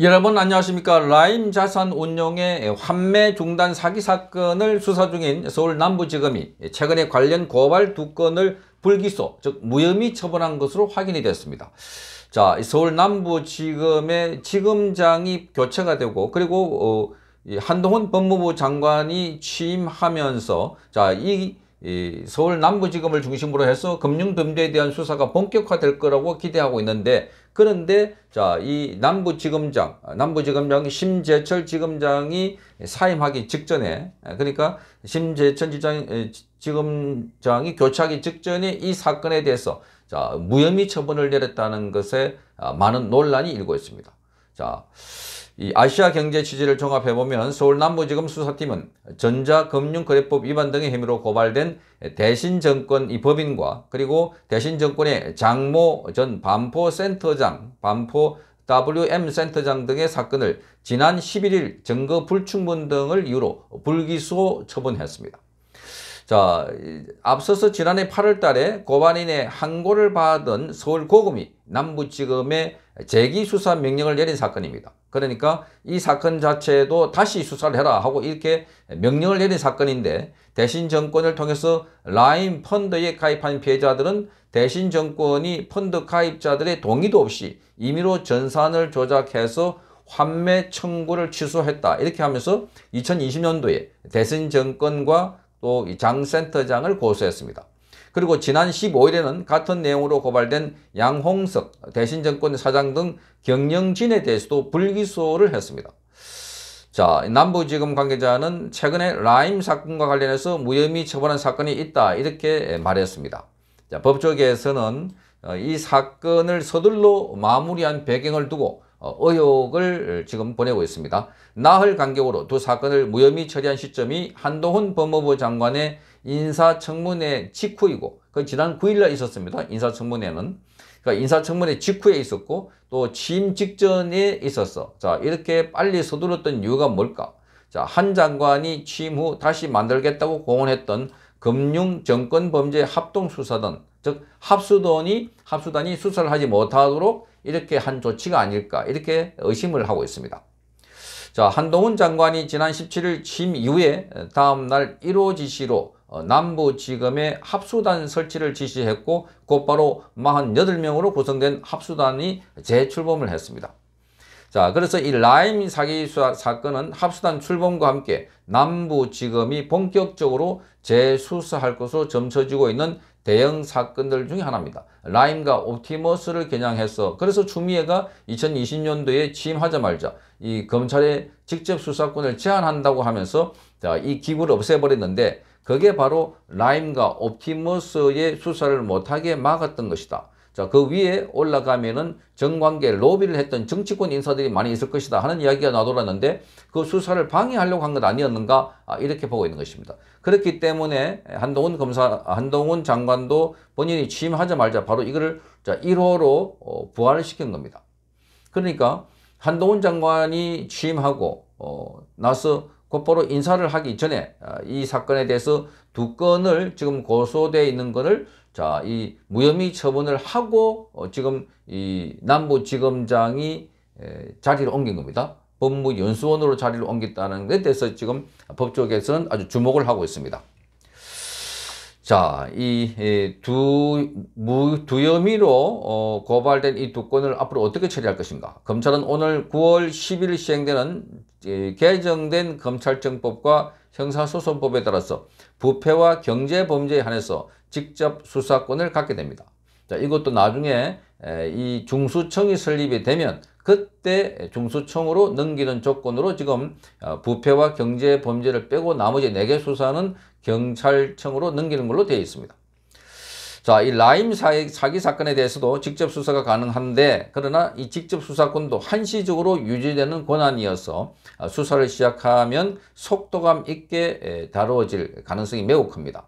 여러분 안녕하십니까 라임 자산 운용의 환매 중단 사기 사건을 수사 중인 서울 남부지검이 최근에 관련 고발 두 건을 불기소 즉 무혐의 처분한 것으로 확인이 됐습니다 자 서울 남부지검의 지검장이 교체가 되고 그리고 어, 한동훈 법무부 장관이 취임하면서 자이 이 서울 남부지검을 중심으로 해서 금융범죄에 대한 수사가 본격화될 거라고 기대하고 있는데 그런데 자, 이 남부지검장, 아, 남부지검장 심재철 지검장이 사임하기 직전에 아, 그러니까 심재철 지장, 지검장이 교체하기 직전에 이 사건에 대해서 자, 무혐의 처분을 내렸다는 것에 아, 많은 논란이 일고 있습니다. 자, 이 아시아 경제 취지를 종합해보면 서울 남부지검 수사팀은 전자금융거래법 위반 등의 혐의로 고발된 대신정권 이 법인과 그리고 대신정권의 장모 전 반포센터장, 반포 WM센터장 등의 사건을 지난 11일 증거 불충분 등을 이유로 불기소 처분했습니다. 자, 앞서서 지난해 8월 달에 고발인의 항고를 받은 서울 고금이 남부지검에 재기수사 명령을 내린 사건입니다. 그러니까 이 사건 자체도 다시 수사를 해라 하고 이렇게 명령을 내린 사건인데 대신 정권을 통해서 라임 펀드에 가입한 피해자들은 대신 정권이 펀드 가입자들의 동의도 없이 임의로 전산을 조작해서 환매 청구를 취소했다 이렇게 하면서 2020년도에 대신 정권과 또이장 센터장을 고소했습니다. 그리고 지난 15일에는 같은 내용으로 고발된 양홍석, 대신정권 사장 등 경영진에 대해서도 불기소를 했습니다. 자, 남부지검 관계자는 최근에 라임 사건과 관련해서 무혐의 처벌한 사건이 있다 이렇게 말했습니다. 자, 법조계에서는 어, 이 사건을 서둘러 마무리한 배경을 두고 어, 의혹을 지금 보내고 있습니다. 나흘 간격으로 두 사건을 무혐의 처리한 시점이 한동훈 법무부 장관의 인사청문회 직후이고 그 지난 9일날 있었습니다. 인사청문회는. 그러니까 인사청문회 직후에 있었고 또 취임 직전에 있었어. 자 이렇게 빨리 서둘렀던 이유가 뭘까? 자 한 장관이 취임 후 다시 만들겠다고 공언했던 금융정권범죄 합동수사단 즉 합수단이 합수단이 수사를 하지 못하도록 이렇게 한 조치가 아닐까 이렇게 의심을 하고 있습니다. 자 한동훈 장관이 지난 17일 취 이후에 다음날 1호 지시로 어, 남부지검에 합수단 설치를 지시했고 곧바로 48명으로 구성된 합수단이 재출범을 했습니다. 자, 그래서 이 라임 사기 사건은 합수단 출범과 함께 남부지검이 본격적으로 재수사할 것으로 점쳐지고 있는 대형 사건들 중에 하나입니다. 라임과 옵티머스를 겨냥해서 그래서 추미애가 2020년도에 취임하자마자 이 검찰의 직접 수사권을 제한한다고 하면서 자, 이 기구를 없애버렸는데 그게 바로 라임과 옵티머스의 수사를 못하게 막았던 것이다. 자, 그 위에 올라가면은 정관계 로비를 했던 정치권 인사들이 많이 있을 것이다 하는 이야기가 나돌았는데 그 수사를 방해하려고 한 것 아니었는가 아, 이렇게 보고 있는 것입니다. 그렇기 때문에 한동훈 검사 한동훈 장관도 본인이 취임하자마자 바로 이거를 자, 1호로 어, 부활을 시킨 겁니다. 그러니까 한동훈 장관이 취임하고 어, 나서 곧바로 인사를 하기 전에 아, 이 사건에 대해서 두 건을 지금 고소되어 있는 것을 자, 이 무혐의 처분을 하고 어, 지금 이 남부지검장이 에, 자리를 옮긴 겁니다. 법무연수원으로 자리를 옮겼다는 데 대해서 지금 법조계에서는 아주 주목을 하고 있습니다. 자, 이 두 무, 두 혐의로 어, 고발된 이 두 건을 앞으로 어떻게 처리할 것인가? 검찰은 오늘 9월 10일 시행되는 예, 개정된 검찰청법과 형사소송법에 따라서 부패와 경제범죄에 한해서 직접 수사권을 갖게 됩니다. 자, 이것도 나중에 이 중수청이 설립이 되면 그때 중수청으로 넘기는 조건으로 지금 어, 부패와 경제범죄를 빼고 나머지 4개 수사는 경찰청으로 넘기는 걸로 되어 있습니다. 자, 이 라임 사기, 사기 사건에 대해서도 직접 수사가 가능한데 그러나 이 직접 수사권도 한시적으로 유지되는 권한이어서 아, 수사를 시작하면 속도감 있게 다루어질 가능성이 매우 큽니다.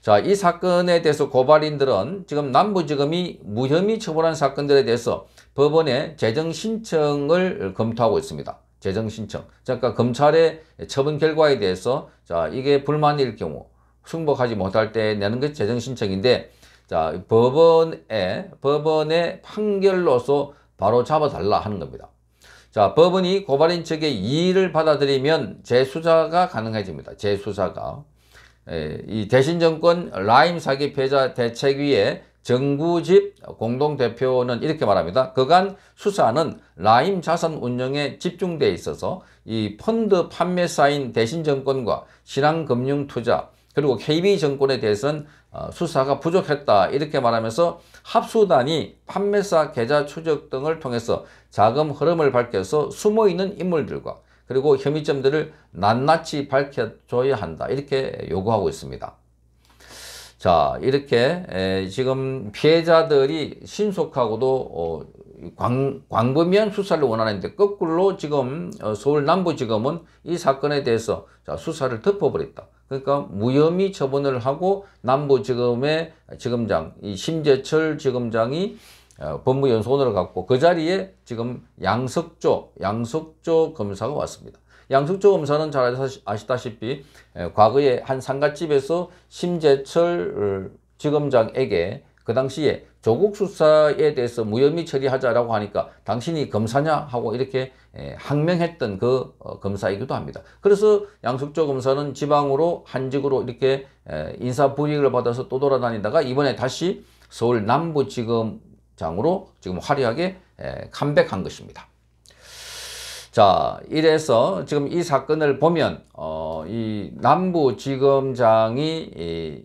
자, 이 사건에 대해서 고발인들은 지금 남부지검이 무혐의 처벌한 사건들에 대해서 법원에 재정 신청을 검토하고 있습니다. 재정 신청. 그러니까 검찰의 처분 결과에 대해서 자, 이게 불만일 경우 승복하지 못할 때 내는 게 재정신청인데 자 법원에 법원의 판결로서 바로 잡아달라 하는 겁니다. 자 법원이 고발인 측의 이의를 받아들이면 재수사가 가능해집니다. 재수사가 에, 예, 이 대신정권 라임 사기 피해자 대책위의 정부집 공동대표는 이렇게 말합니다. 그간 수사는 라임 자산 운영에 집중돼 있어서 이 펀드 판매 사인 대신정권과 신한금융투자 그리고 KB 정권에 대해서는 어, 수사가 부족했다 이렇게 말하면서 합수단이 판매사 계좌 추적 등을 통해서 자금 흐름을 밝혀서 숨어있는 인물들과 그리고 혐의점들을 낱낱이 밝혀줘야 한다 이렇게 요구하고 있습니다. 자 이렇게 지금 피해자들이 신속하고도 어, 광, 광범위한 수사를 원하는데 거꾸로 지금 어, 서울 남부지검은 이 사건에 대해서 수사를 덮어버렸다. 그러니까 무혐의 처분을 하고 남부지검의 지검장 이 심재철 지검장이 어, 법무연수원으로 갔고 그 자리에 지금 양석조 양석조 검사가 왔습니다. 양석조 검사는 잘 아시다시피 과거에 한 상가집에서 심재철 어, 지검장에게 그 당시에 조국 수사에 대해서 무혐의 처리하자라고 하니까 당신이 검사냐 하고 이렇게 예, 항명했던 그 어, 검사이기도 합니다. 그래서 양석조 검사는 지방으로 한직으로 이렇게 예, 인사 불이익을 받아서 또 돌아다니다가 이번에 다시 서울 남부지검장으로 지금 화려하게 예, 컴백한 것입니다. 자, 이래서 지금 이 사건을 보면 어, 이 남부지검장이 이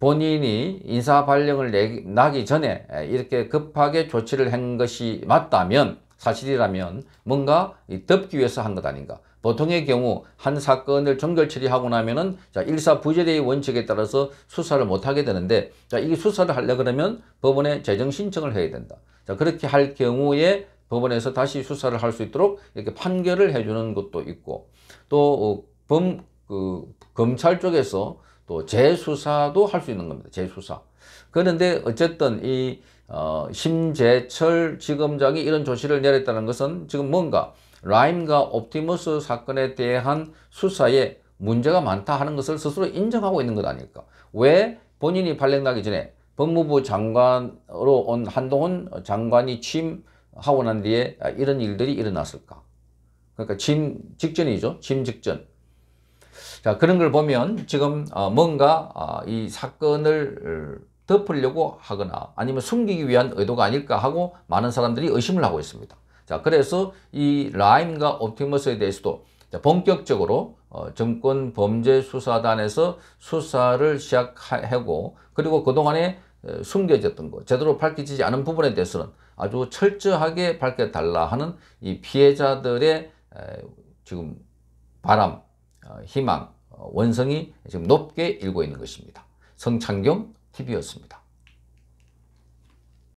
본인이 인사 발령을 나기 전에 이렇게 급하게 조치를 한 것이 맞다면 사실이라면 뭔가 덮기 위해서 한 것 아닌가 보통의 경우 한 사건을 종결 처리하고 나면은 자 일사부재의 대 원칙에 따라서 수사를 못하게 되는데 자 이게 수사를 하려 그러면 법원에 재정 신청을 해야 된다 자 그렇게 할 경우에 법원에서 다시 수사를 할 수 있도록 이렇게 판결을 해주는 것도 있고 또범 어, 그, 검찰 쪽에서 또 재수사도 할 수 있는 겁니다. 재수사. 그런데 어쨌든 이 어, 심재철 지검장이 이런 조치를 내렸다는 것은 지금 뭔가 라임과 옵티머스 사건에 대한 수사에 문제가 많다 하는 것을 스스로 인정하고 있는 것 아닐까. 왜 본인이 발령나기 전에 법무부 장관으로 온 한동훈 장관이 취임하고 난 뒤에 이런 일들이 일어났을까. 그러니까 취 직전이죠. 취 직전. 자, 그런 걸 보면 지금 어, 뭔가 어, 이 사건을 어, 덮으려고 하거나 아니면 숨기기 위한 의도가 아닐까 하고 많은 사람들이 의심을 하고 있습니다. 자, 그래서 이 라임과 옵티머스에 대해서도 자, 본격적으로 어, 정권 범죄 수사단에서 수사를 시작하고 그리고 그동안에 어, 숨겨졌던 것, 제대로 밝혀지지 않은 부분에 대해서는 아주 철저하게 밝혀달라 하는 이 피해자들의 에, 지금 바람, 어, 희망, 어, 원성이 지금 높게 일고 있는 것입니다. 성창경 TV였습니다.